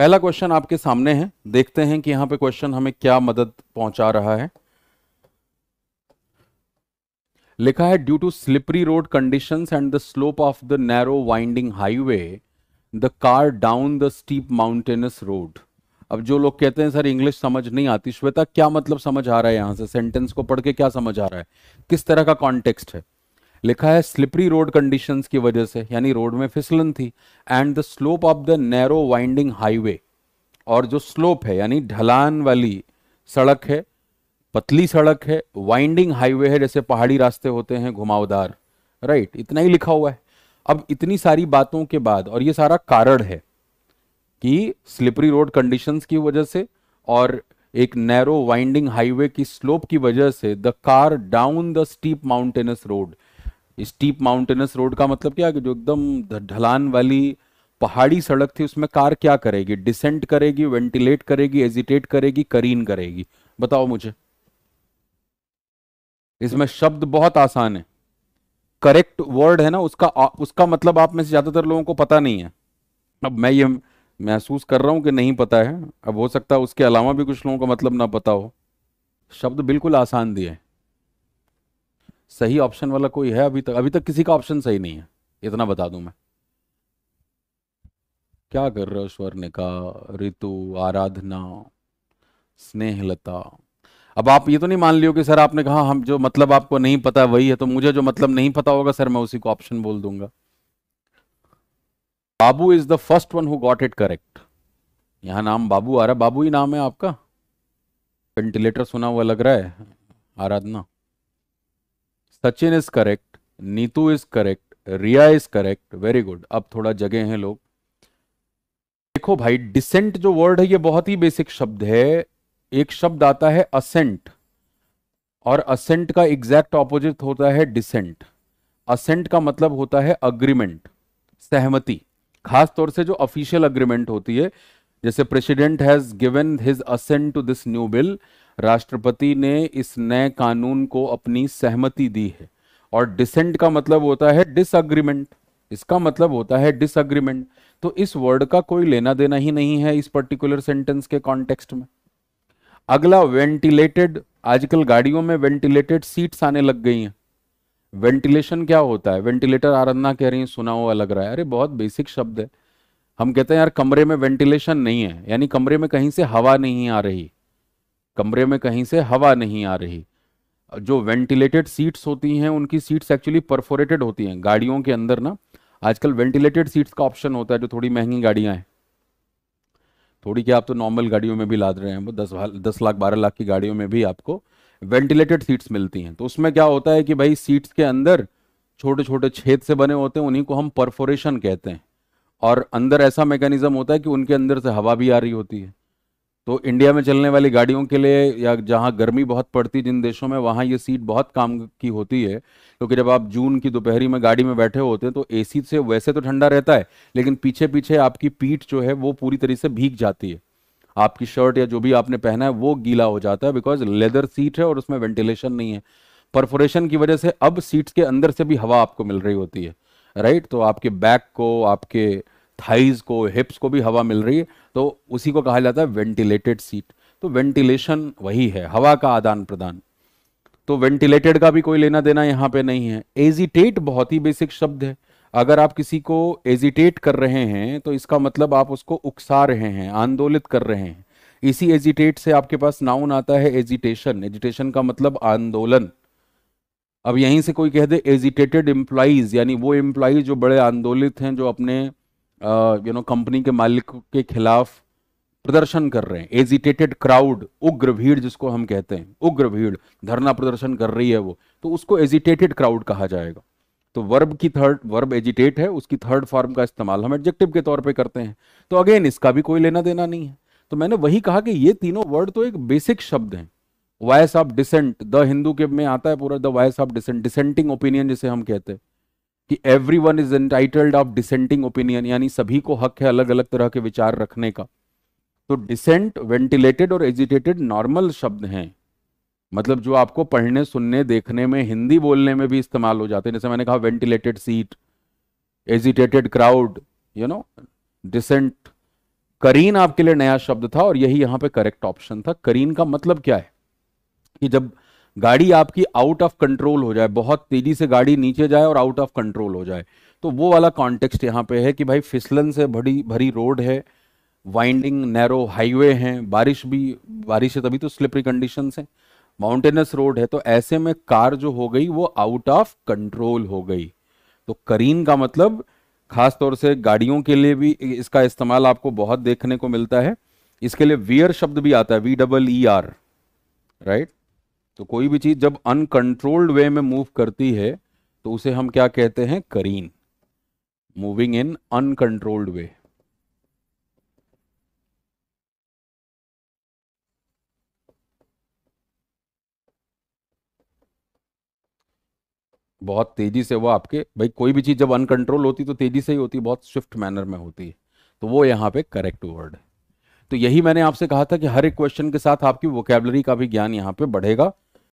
पहला क्वेश्चन आपके सामने है देखते हैं कि यहां पे क्वेश्चन हमें क्या मदद पहुंचा रहा है लिखा है due to slippery road condition and the slope of the narrow winding highway the car down the steep mountainous road अब जो लोग कहते हैं सर इंग्लिश समझ नहीं आती श्वेता क्या मतलब समझ आ रहा है यहां से सेंटेंस को पढ़ के क्या समझ आ रहा है किस तरह का कॉन्टेक्स्ट है लिखा है स्लिपरी रोड कंडीशंस की वजह से यानी रोड में फिसलन थी and the slope of the narrow winding highway और जो स्लोप है यानी ढलान वाली सड़क है पतली सड़क है वाइंडिंग हाईवे है जैसे पहाड़ी रास्ते होते हैं घुमावदार राइट इतना ही लिखा हुआ है अब इतनी सारी बातों के बाद और ये सारा कारण है कि स्लिपरी रोड कंडीशंस की वजह से और एक नैरो वाइंडिंग हाईवे की स्लोप की वजह से the car down the steep mountainous road steep mountainous road का मतलब क्या कि जो एकदम ढलान वाली पहाड़ी सड़क थी उसमें कार क्या करेगी डिसेंट करेगी वेंटिलेट करेगी एजिटेट करेगी करीन करेगी बताओ मुझे इसमें शब्द बहुत आसान है करेक्ट वर्ड है ना उसका उसका मतलब आप में से ज़्यादातर लोगों को पता नहीं है अब मैं ये महसूस कर रहा हूं कि नहीं पता है अब हो सकता है उसके अलावा भी कुछ लोगों का मतलब ना पता हो शब्द बिल्कुल आसान दिए सही ऑप्शन वाला कोई है अभी तक अभी तक किसी का ऑप्शन सही नहीं है इतना बता दूं मैं क्या कर रहे हो स्वर्ण का ऋतु आराधना स्नेहलता अब आप ये तो नहीं मान लियो कि सर आपने कहा हम जो मतलब आपको नहीं पता वही है तो मुझे जो मतलब नहीं पता होगा सर मैं उसी को ऑप्शन बोल दूंगा Babu is the first one who got it correct यहां नाम बाबू आ रहा बाबू ही नाम है आपका वेंटिलेटर सुना हुआ लग रहा है Aradhana Sachin is correct Neetu is correct Riya is correct very good अब थोड़ा जगह हैं लोग देखो भाई डिसेंट जो वर्ड है ये बहुत ही बेसिक शब्द है एक शब्द आता है असेंट और असेंट का एग्जैक्ट ऑपोजिट होता है डिसेंट असेंट का मतलब होता है अग्रीमेंट सहमति खास तौर से जो ऑफिशियल अग्रीमेंट होती है जैसे president has given his assent to this new bill राष्ट्रपति ने इस नए कानून को अपनी सहमति दी है और डिसेंट का मतलब होता है डिसअग्रीमेंट इसका मतलब होता है डिसअग्रीमेंट तो इस वर्ड का कोई लेना देना ही नहीं है इस पर्टिकुलर सेंटेंस के कॉन्टेक्स्ट में अगला वेंटिलेटेड आजकल गाड़ियों में वेंटिलेटेड सीट्स आने लग गई हैं वेंटिलेशन क्या होता है वेंटिलेटर आराधना कह रही है सुना हुआ लग रहा है अरे बहुत बेसिक शब्द है हम कहते हैं यार कमरे में वेंटिलेशन नहीं है यानी कमरे में कहीं से हवा नहीं आ रही कमरे में कहीं से हवा नहीं आ रही जो वेंटिलेटेड सीट्स होती हैं उनकी सीट्स एक्चुअली परफोरेटेड होती हैं गाड़ियों के अंदर ना आजकल वेंटिलेटेड सीट्स का ऑप्शन होता है जो थोड़ी महंगी गाड़ियां हैं थोड़ी क्या आप तो नॉर्मल गाड़ियों में भी लाद रहे हैं वो दस दस लाख बारह लाख की गाड़ियों में भी आपको वेंटिलेटेड सीट्स मिलती हैं तो उसमें क्या होता है कि भाई सीट्स के अंदर छोटे छोटे छेद से बने होते हैं उन्हीं को हम परफोरेशन कहते हैं और अंदर ऐसा मैकेनिज्म होता है कि उनके अंदर से हवा भी आ रही होती है तो इंडिया में चलने वाली गाड़ियों के लिए या जहाँ गर्मी बहुत पड़ती जिन देशों में वहाँ ये सीट बहुत काम की होती है क्योंकि तो जब आप जून की दोपहरी में गाड़ी में बैठे होते हैं तो एसी से वैसे तो ठंडा रहता है लेकिन पीछे पीछे आपकी पीठ जो है वो पूरी तरीके से भीग जाती है आपकी शर्ट या जो भी आपने पहना है वो गीला हो जाता है बिकॉज लेदर सीट है और उसमें वेंटिलेशन नहीं है परफोरेशन की वजह से अब सीट्स के अंदर से भी हवा आपको मिल रही होती है राइट तो आपके बैक को आपके थाइज को हिप्स को भी हवा मिल रही है तो उसी को कहा जाता है वेंटिलेटेड सीट तो वेंटिलेशन वही है हवा का आदान प्रदान तो वेंटिलेटेड का भी कोई लेना देना यहाँ पे नहीं है एजिटेट बहुत ही बेसिक शब्द है अगर आप किसी को एजिटेट कर रहे हैं तो इसका मतलब आप उसको उकसा रहे हैं आंदोलित कर रहे हैं इसी एजिटेट से आपके पास नाउन आता है एजिटेशन एजिटेशन का मतलब आंदोलन अब यहीं से कोई कह दे एजिटेटेड एम्प्लॉज यानी वो एम्प्लॉज जो बड़े आंदोलित हैं जो अपने यू नो कंपनी के मालिक के खिलाफ प्रदर्शन कर रहे हैं एजिटेटेड क्राउड उग्र भीड़ जिसको हम कहते हैं उग्र भीड़ धरना प्रदर्शन कर रही है वो तो उसको एजिटेटेड क्राउड कहा जाएगा तो वर्ब की थर्ड वर्ब एजिटेट है उसकी थर्ड फॉर्म का इस्तेमाल हम एडजेक्टिव के तौर पे करते हैं तो अगेन इसका भी कोई लेना देना नहीं है तो मैंने वही कहा कि ये तीनों वर्ड तो एक बेसिक शब्द हैं voice of dissent the Hindu के में आता है पूरा the voice of dissent dissenting opinion जिसे हम कहते हैं कि everyone is entitled of dissenting opinion यानी सभी को हक है अलग अलग तरह के विचार रखने का तो डिसेंट वेंटिलेटेड और एजिटेटेड नॉर्मल शब्द हैं मतलब जो आपको पढ़ने सुनने देखने में हिंदी बोलने में भी इस्तेमाल हो जाते हैं जैसे मैंने कहा ventilated seat agitated crowd you know dissent करीन आपके लिए नया शब्द था और यही यहां पे करेक्ट ऑप्शन था करीन का मतलब क्या है कि जब गाड़ी आपकी आउट ऑफ कंट्रोल हो जाए बहुत तेजी से गाड़ी नीचे जाए और आउट ऑफ कंट्रोल हो जाए तो वो वाला कॉन्टेक्स्ट यहाँ पे है कि भाई फिसलन से भरी भरी रोड है वाइंडिंग नैरो हाईवे हैं बारिश भी बारिश है तभी तो स्लिपरी कंडीशन है माउंटेनस रोड है तो ऐसे में कार जो हो गई वो आउट ऑफ कंट्रोल हो गई तो करीन का मतलब खास तौर से गाड़ियों के लिए भी इसका इस्तेमाल आपको बहुत देखने को मिलता है इसके लिए वियर शब्द भी आता है V double E R right तो कोई भी चीज़ जब अनकंट्रोल्ड वे में मूव करती है तो उसे हम क्या कहते हैं करीन मूविंग इन अनकंट्रोल्ड वे बहुत तेजी से वो आपके भाई कोई भी चीज़ जब अनकंट्रोल होती तो तेजी से ही होती बहुत स्विफ्ट मैनर में होती है तो वो यहां पे करेक्ट वर्ड है तो यही मैंने आपसे कहा था कि हर एक क्वेश्चन के साथ आपकी वोकेबलरी का भी ज्ञान यहाँ पे बढ़ेगा